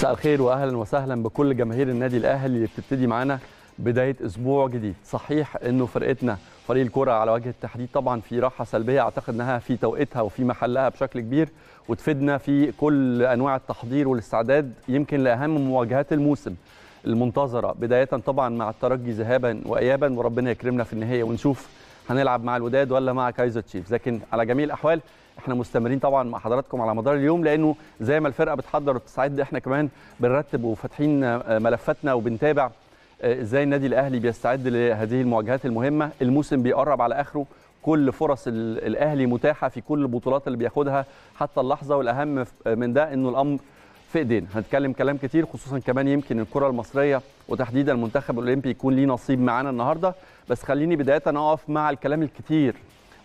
مساء الخير واهلا وسهلا بكل جماهير النادي الاهلي اللي بتبتدي معانا بدايه اسبوع جديد صحيح انه فرقتنا فريق الكره على وجه التحديد طبعا في راحه سلبيه اعتقد انها في توقيتها وفي محلها بشكل كبير وتفيدنا في كل انواع التحضير والاستعداد يمكن لاهم مواجهات الموسم المنتظره بدايه طبعا مع الترجي ذهابا وايابا وربنا يكرمنا في النهايه ونشوف هنلعب مع الوداد ولا مع كايزر تشيفز لكن على جميع الاحوال احنا مستمرين طبعا مع حضراتكم على مدار اليوم لانه زي ما الفرقه بتحضر وبتستعد احنا كمان بنرتب وفاتحين آه، ملفاتنا وبنتابع آه، ازاي النادي الاهلي بيستعد لهذه المواجهات المهمه الموسم بيقرب على اخره كل فرص الاهلي متاحه في كل البطولات اللي بياخدها حتى اللحظه والاهم من ده انه الامر في ايدينا هنتكلم كلام كتير خصوصا كمان يمكن الكره المصريه وتحديدا المنتخب الاولمبي يكون ليه نصيب معانا النهارده بس خليني بدايه اقف مع الكلام الكتير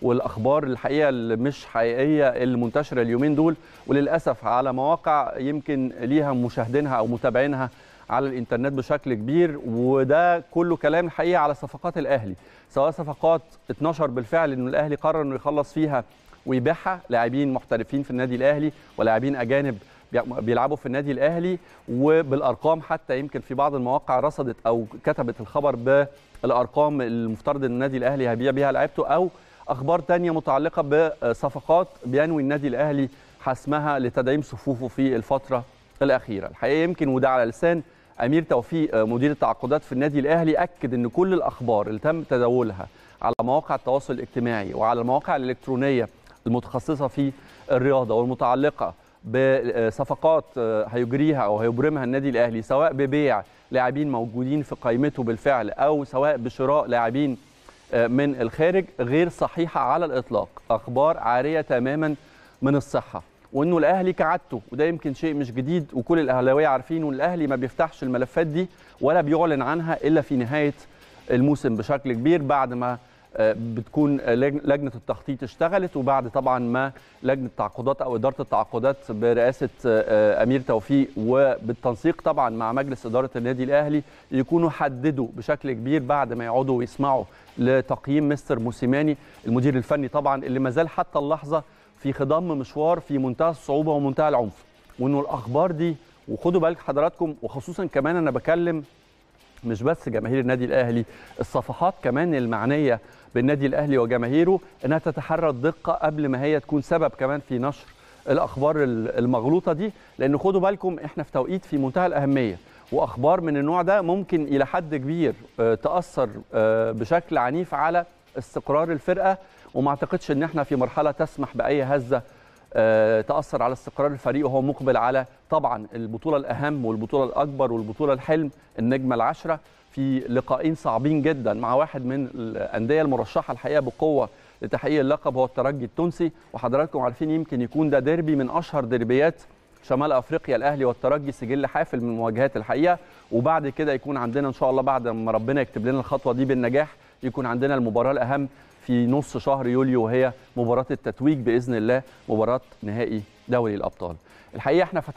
والاخبار الحقيقه اللي مش حقيقيه اللي منتشره اليومين دول وللاسف على مواقع يمكن ليها مشاهدينها او متابعينها على الانترنت بشكل كبير وده كله كلام الحقيقه على صفقات الاهلي سواء صفقات 12 بالفعل ان الاهلي قرر انه يخلص فيها ويبيعها لاعبين محترفين في النادي الاهلي ولاعبين اجانب بيلعبوا في النادي الاهلي وبالارقام حتى يمكن في بعض المواقع رصدت او كتبت الخبر بالارقام المفترض ان النادي الاهلي هيبيع بيها لعيبته او أخبار تانية متعلقة بصفقات بينوي النادي الأهلي حسمها لتدعيم صفوفه في الفترة الأخيرة الحقيقة يمكن وده على لسان أمير توفيق مدير التعاقدات في النادي الأهلي أكد أن كل الأخبار اللي تم تداولها على مواقع التواصل الاجتماعي وعلى المواقع الإلكترونية المتخصصة في الرياضة والمتعلقة بصفقات هيجريها أو هيبرمها النادي الأهلي سواء ببيع لاعبين موجودين في قائمته بالفعل أو سواء بشراء لاعبين من الخارج غير صحيحه على الاطلاق اخبار عاريه تماما من الصحه وانه الاهلي كعادته وده يمكن شيء مش جديد وكل الاهلاويه عارفين الأهلي ما بيفتحش الملفات دي ولا بيعلن عنها الا في نهايه الموسم بشكل كبير بعد ما بتكون لجنه التخطيط اشتغلت وبعد طبعا ما لجنه التعاقدات او اداره التعاقدات برئاسه آه، امير توفيق وبالتنسيق طبعا مع مجلس اداره النادي الاهلي يكونوا حددوا بشكل كبير بعد ما يقعدوا ويسمعوا لتقييم مستر موسيماني المدير الفني طبعا اللي ما زال حتى اللحظه في خضم مشوار في منتهى الصعوبه ومنتهى العنف وانه الاخبار دي وخدوا بالك حضراتكم وخصوصا كمان انا بكلم مش بس جماهير النادي الاهلي الصفحات كمان المعنيه بالنادي الاهلي وجماهيره انها تتحرى الدقه قبل ما هي تكون سبب كمان في نشر الاخبار المغلوطه دي لان خدوا بالكم احنا في توقيت في منتهى الاهميه واخبار من النوع ده ممكن الى حد كبير آه، تاثر آه، بشكل عنيف على استقرار الفرقه وما اعتقدش ان احنا في مرحله تسمح باي هزه آه، تاثر على استقرار الفريق وهو مقبل على طبعا البطوله الاهم والبطوله الاكبر والبطوله الحلم النجمه العشره في لقاءين صعبين جدا مع واحد من الانديه المرشحه الحقيقه بقوه لتحقيق اللقب هو الترجي التونسي وحضراتكم عارفين يمكن يكون ده ديربي من اشهر ديربيات شمال افريقيا الاهلي والترجي سجل حافل من المواجهات الحقيقه وبعد كده يكون عندنا ان شاء الله بعد ما ربنا يكتب لنا الخطوه دي بالنجاح يكون عندنا المباراه الاهم في نص شهر يوليو وهي مباراه التتويج باذن الله مباراه نهائي دوري الابطال الحقيقه احنا